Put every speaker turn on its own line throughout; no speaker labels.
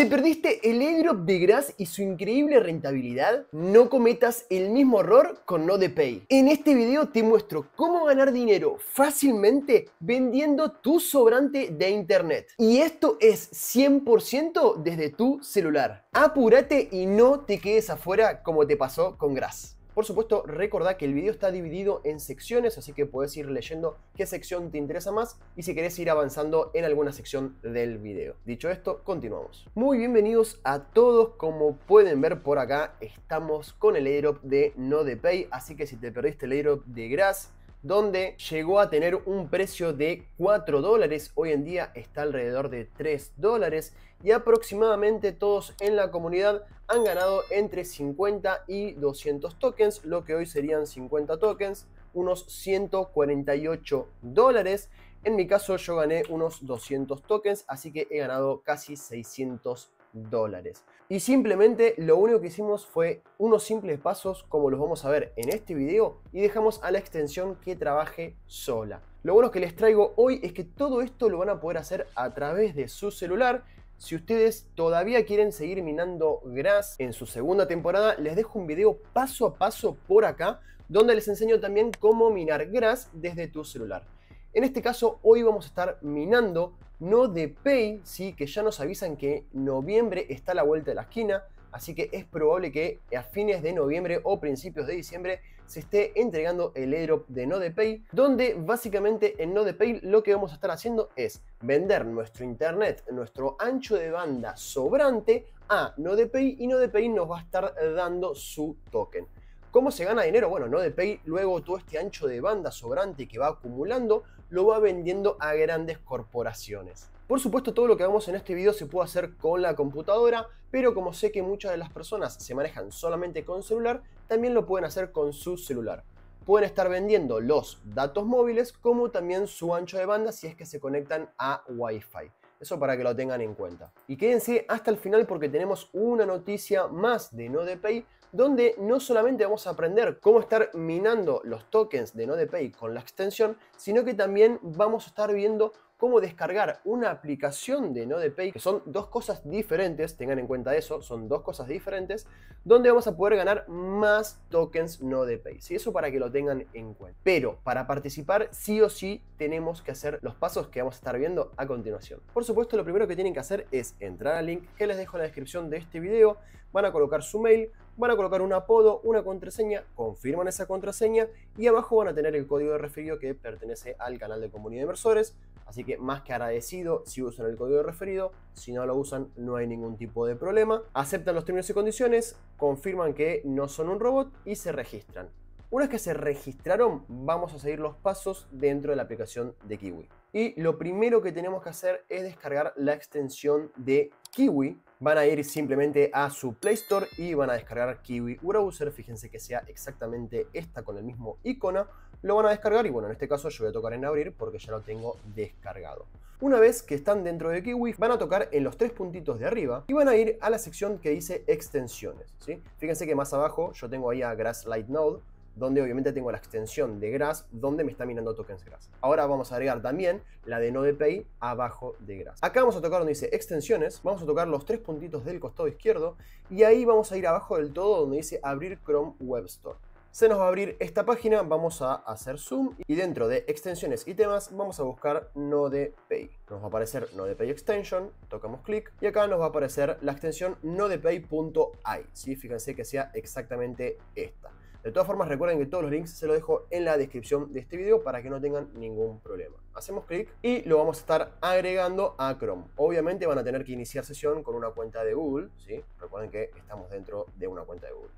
¿Te perdiste el airdrop de Gras y su increíble rentabilidad? No cometas el mismo error con NodePay. En este video te muestro cómo ganar dinero fácilmente vendiendo tu sobrante de internet. Y esto es 100% desde tu celular. Apúrate y no te quedes afuera como te pasó con Gras. Por supuesto, recordá que el video está dividido en secciones, así que puedes ir leyendo qué sección te interesa más y si querés ir avanzando en alguna sección del video. Dicho esto, continuamos. Muy bienvenidos a todos, como pueden ver por acá, estamos con el airdrop de No de así que si te perdiste el airdrop de Gras donde llegó a tener un precio de 4 dólares, hoy en día está alrededor de 3 dólares y aproximadamente todos en la comunidad han ganado entre 50 y 200 tokens, lo que hoy serían 50 tokens, unos 148 dólares. En mi caso yo gané unos 200 tokens, así que he ganado casi 600 dólares. Y simplemente lo único que hicimos fue unos simples pasos como los vamos a ver en este video y dejamos a la extensión que trabaje sola. Lo bueno que les traigo hoy es que todo esto lo van a poder hacer a través de su celular si ustedes todavía quieren seguir minando GRAS en su segunda temporada, les dejo un video paso a paso por acá, donde les enseño también cómo minar GRAS desde tu celular. En este caso, hoy vamos a estar minando Nodepay ¿sí? que ya nos avisan que noviembre está a la vuelta de la esquina, así que es probable que a fines de noviembre o principios de diciembre se esté entregando el airdrop de NodePay, donde básicamente en NodePay lo que vamos a estar haciendo es vender nuestro internet, nuestro ancho de banda sobrante a NodePay y NodePay nos va a estar dando su token. ¿Cómo se gana dinero? Bueno, NodePay luego todo este ancho de banda sobrante que va acumulando lo va vendiendo a grandes corporaciones. Por supuesto, todo lo que vemos en este video se puede hacer con la computadora, pero como sé que muchas de las personas se manejan solamente con celular, también lo pueden hacer con su celular. Pueden estar vendiendo los datos móviles como también su ancho de banda si es que se conectan a Wi-Fi. Eso para que lo tengan en cuenta. Y quédense hasta el final porque tenemos una noticia más de no NodePay donde no solamente vamos a aprender cómo estar minando los tokens de NodePay con la extensión, sino que también vamos a estar viendo cómo descargar una aplicación de NodePay, que son dos cosas diferentes, tengan en cuenta eso, son dos cosas diferentes, donde vamos a poder ganar más tokens NodePay. Y Eso para que lo tengan en cuenta. Pero para participar, sí o sí, tenemos que hacer los pasos que vamos a estar viendo a continuación. Por supuesto, lo primero que tienen que hacer es entrar al link que les dejo en la descripción de este video, van a colocar su mail, van a colocar un apodo, una contraseña, confirman esa contraseña y abajo van a tener el código de referido que pertenece al canal de comunidad de inversores Así que más que agradecido si usan el código referido, si no lo usan no hay ningún tipo de problema. Aceptan los términos y condiciones, confirman que no son un robot y se registran. Una vez que se registraron, vamos a seguir los pasos dentro de la aplicación de Kiwi. Y lo primero que tenemos que hacer es descargar la extensión de Kiwi. Van a ir simplemente a su Play Store y van a descargar Kiwi Browser. Fíjense que sea exactamente esta con el mismo icono lo van a descargar y bueno, en este caso yo voy a tocar en abrir porque ya lo tengo descargado. Una vez que están dentro de Kiwi, van a tocar en los tres puntitos de arriba y van a ir a la sección que dice extensiones. ¿sí? Fíjense que más abajo yo tengo ahí a Grass Light Node, donde obviamente tengo la extensión de Grass, donde me está mirando tokens Grass. Ahora vamos a agregar también la de NodePay abajo de Grass. Acá vamos a tocar donde dice extensiones, vamos a tocar los tres puntitos del costado izquierdo y ahí vamos a ir abajo del todo donde dice abrir Chrome Web Store se nos va a abrir esta página, vamos a hacer zoom y dentro de extensiones y temas vamos a buscar NodePay. Nos va a aparecer NodePay Extension, tocamos clic y acá nos va a aparecer la extensión nodepay.ai, ¿sí? fíjense que sea exactamente esta. De todas formas recuerden que todos los links se los dejo en la descripción de este video para que no tengan ningún problema. Hacemos clic y lo vamos a estar agregando a Chrome. Obviamente van a tener que iniciar sesión con una cuenta de Google, ¿sí? recuerden que estamos dentro de una cuenta de Google.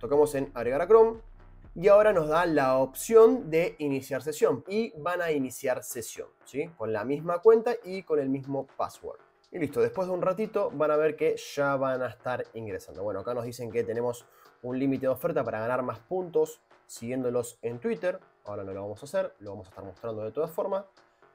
Tocamos en agregar a Chrome, y ahora nos da la opción de iniciar sesión y van a iniciar sesión, ¿sí? Con la misma cuenta y con el mismo password. Y listo, después de un ratito van a ver que ya van a estar ingresando. Bueno, acá nos dicen que tenemos un límite de oferta para ganar más puntos siguiéndolos en Twitter. Ahora no lo vamos a hacer, lo vamos a estar mostrando de todas formas.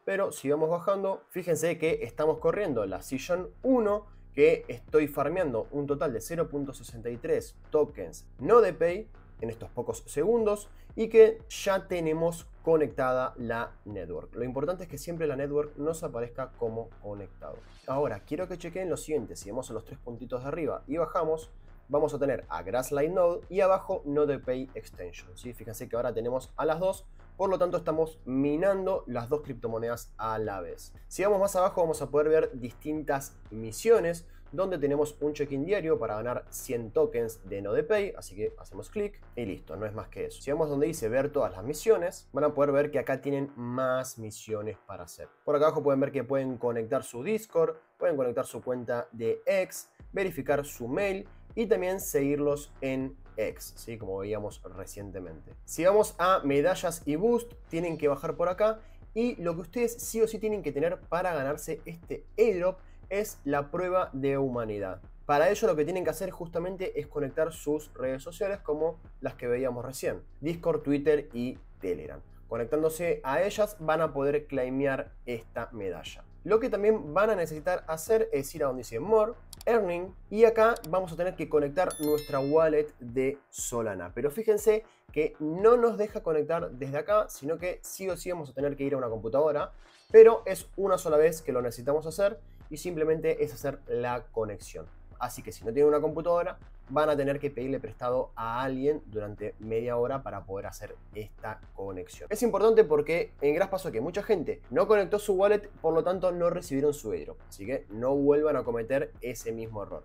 Pero si vamos bajando, fíjense que estamos corriendo la sesión 1, que estoy farmeando un total de 0.63 tokens no de pay en estos pocos segundos y que ya tenemos conectada la network. Lo importante es que siempre la network nos aparezca como conectado. Ahora, quiero que chequen lo siguiente. Si vamos a los tres puntitos de arriba y bajamos, vamos a tener a Grasslight Node y abajo pay Extension. ¿sí? Fíjense que ahora tenemos a las dos, por lo tanto estamos minando las dos criptomonedas a la vez. Si vamos más abajo vamos a poder ver distintas misiones donde tenemos un check-in diario para ganar 100 tokens de no-pay, así que hacemos clic y listo, no es más que eso. Si vamos donde dice ver todas las misiones, van a poder ver que acá tienen más misiones para hacer. Por acá abajo pueden ver que pueden conectar su Discord, pueden conectar su cuenta de X, verificar su mail y también seguirlos en X, como veíamos recientemente. Si vamos a medallas y boost, tienen que bajar por acá y lo que ustedes sí o sí tienen que tener para ganarse este airdrop es la prueba de humanidad. Para ello lo que tienen que hacer justamente es conectar sus redes sociales como las que veíamos recién, Discord, Twitter y Telegram. Conectándose a ellas van a poder claimear esta medalla. Lo que también van a necesitar hacer es ir a donde dice More, Earning, y acá vamos a tener que conectar nuestra wallet de Solana. Pero fíjense que no nos deja conectar desde acá, sino que sí o sí vamos a tener que ir a una computadora, pero es una sola vez que lo necesitamos hacer y simplemente es hacer la conexión. Así que si no tienen una computadora, van a tener que pedirle prestado a alguien durante media hora para poder hacer esta conexión. Es importante porque en graspaso pasó que mucha gente no conectó su wallet, por lo tanto no recibieron su Así que no vuelvan a cometer ese mismo error.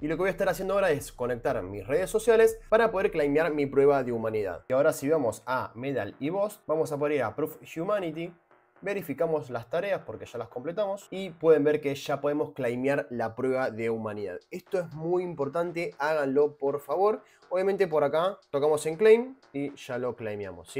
Y lo que voy a estar haciendo ahora es conectar mis redes sociales para poder claimear mi prueba de humanidad. Y ahora si vamos a Medal y Boss, vamos a poner a Proof Humanity verificamos las tareas porque ya las completamos y pueden ver que ya podemos claimear la prueba de humanidad. Esto es muy importante, háganlo por favor. Obviamente por acá tocamos en claim y ya lo claimeamos,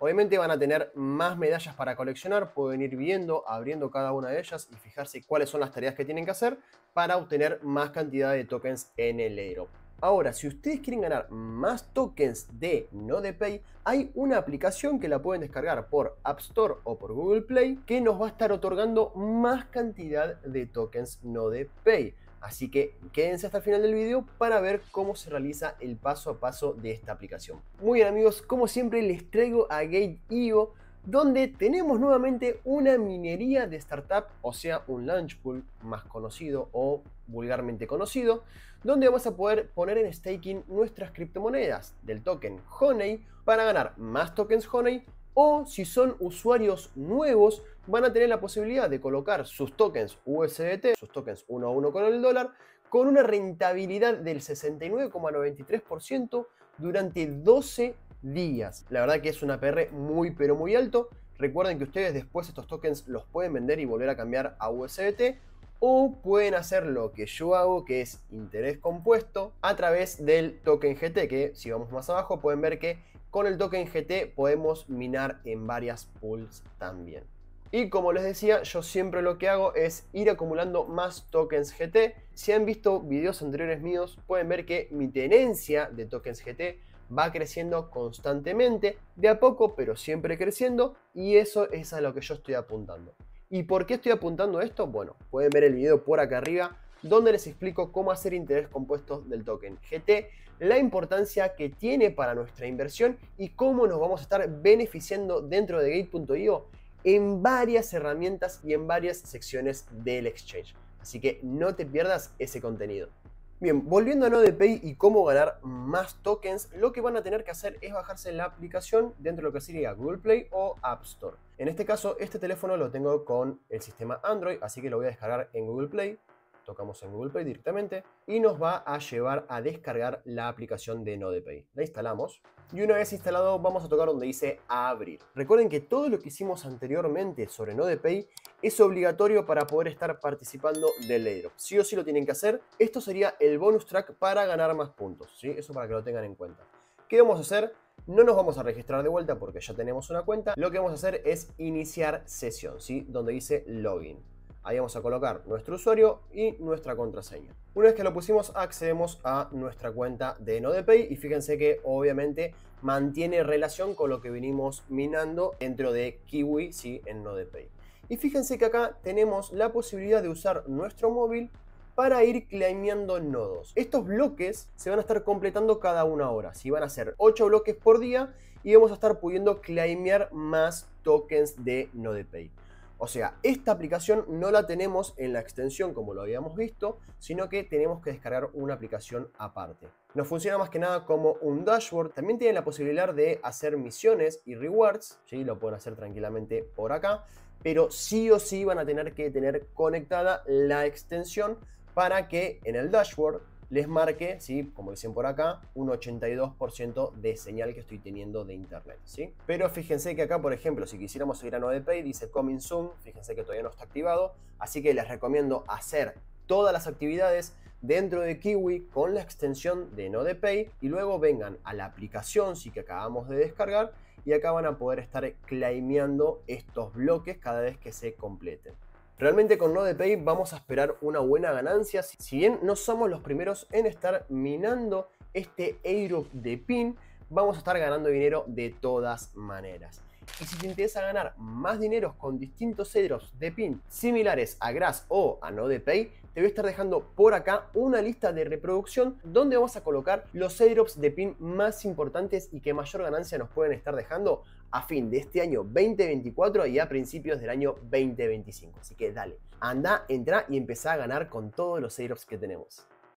Obviamente van a tener más medallas para coleccionar, pueden ir viendo, abriendo cada una de ellas y fijarse cuáles son las tareas que tienen que hacer para obtener más cantidad de tokens en el airdrop. Ahora, si ustedes quieren ganar más tokens de No Pay, hay una aplicación que la pueden descargar por App Store o por Google Play que nos va a estar otorgando más cantidad de tokens No De Pay. Así que quédense hasta el final del video para ver cómo se realiza el paso a paso de esta aplicación. Muy bien amigos, como siempre les traigo a Gate.io donde tenemos nuevamente una minería de startup, o sea, un launchpool pool más conocido o vulgarmente conocido, donde vamos a poder poner en staking nuestras criptomonedas del token Honey para ganar más tokens Honey o si son usuarios nuevos van a tener la posibilidad de colocar sus tokens USDT, sus tokens 1 a 1 con el dólar, con una rentabilidad del 69,93% durante 12 días. La verdad que es un APR muy pero muy alto. Recuerden que ustedes después estos tokens los pueden vender y volver a cambiar a USDT o pueden hacer lo que yo hago, que es interés compuesto, a través del token GT, que si vamos más abajo pueden ver que con el token GT podemos minar en varias pools también. Y como les decía, yo siempre lo que hago es ir acumulando más tokens GT. Si han visto videos anteriores míos, pueden ver que mi tenencia de tokens GT va creciendo constantemente, de a poco, pero siempre creciendo, y eso es a lo que yo estoy apuntando. ¿Y por qué estoy apuntando esto? Bueno, pueden ver el video por acá arriba, donde les explico cómo hacer interés compuesto del token GT, la importancia que tiene para nuestra inversión y cómo nos vamos a estar beneficiando dentro de gate.io en varias herramientas y en varias secciones del exchange. Así que no te pierdas ese contenido. Bien, volviendo a lo de Pay y cómo ganar más tokens, lo que van a tener que hacer es bajarse la aplicación dentro de lo que sería Google Play o App Store. En este caso, este teléfono lo tengo con el sistema Android, así que lo voy a descargar en Google Play tocamos en Google Pay directamente y nos va a llevar a descargar la aplicación de NodePay. La instalamos y una vez instalado vamos a tocar donde dice abrir. Recuerden que todo lo que hicimos anteriormente sobre NodePay es obligatorio para poder estar participando del airdrop. Sí o sí lo tienen que hacer. Esto sería el bonus track para ganar más puntos, ¿sí? Eso para que lo tengan en cuenta. ¿Qué vamos a hacer? No nos vamos a registrar de vuelta porque ya tenemos una cuenta. Lo que vamos a hacer es iniciar sesión, ¿sí? Donde dice login. Ahí vamos a colocar nuestro usuario y nuestra contraseña. Una vez que lo pusimos, accedemos a nuestra cuenta de NodePay y fíjense que obviamente mantiene relación con lo que venimos minando dentro de Kiwi, sí, en NodePay. Y fíjense que acá tenemos la posibilidad de usar nuestro móvil para ir claimeando nodos. Estos bloques se van a estar completando cada una hora. Si van a ser 8 bloques por día y vamos a estar pudiendo claimear más tokens de NodePay. O sea, esta aplicación no la tenemos en la extensión como lo habíamos visto, sino que tenemos que descargar una aplicación aparte. Nos funciona más que nada como un dashboard. También tiene la posibilidad de hacer misiones y rewards. Sí, lo pueden hacer tranquilamente por acá. Pero sí o sí van a tener que tener conectada la extensión para que en el dashboard les marque, ¿sí? como dicen por acá, un 82% de señal que estoy teniendo de internet. ¿sí? Pero fíjense que acá, por ejemplo, si quisiéramos ir a NodePay, dice Coming Soon, fíjense que todavía no está activado, así que les recomiendo hacer todas las actividades dentro de Kiwi con la extensión de NodePay y luego vengan a la aplicación, sí que acabamos de descargar, y acá van a poder estar claimeando estos bloques cada vez que se completen. Realmente con NodePay vamos a esperar una buena ganancia. Si bien no somos los primeros en estar minando este airdrop de PIN, vamos a estar ganando dinero de todas maneras. Y si te interesa ganar más dinero con distintos cedros de pin similares a Grass o a NodePay, te voy a estar dejando por acá una lista de reproducción donde vamos a colocar los airdrops de pin más importantes y que mayor ganancia nos pueden estar dejando a fin de este año 2024 y a principios del año 2025. Así que dale, anda, entra y empezá a ganar con todos los airdrops que tenemos.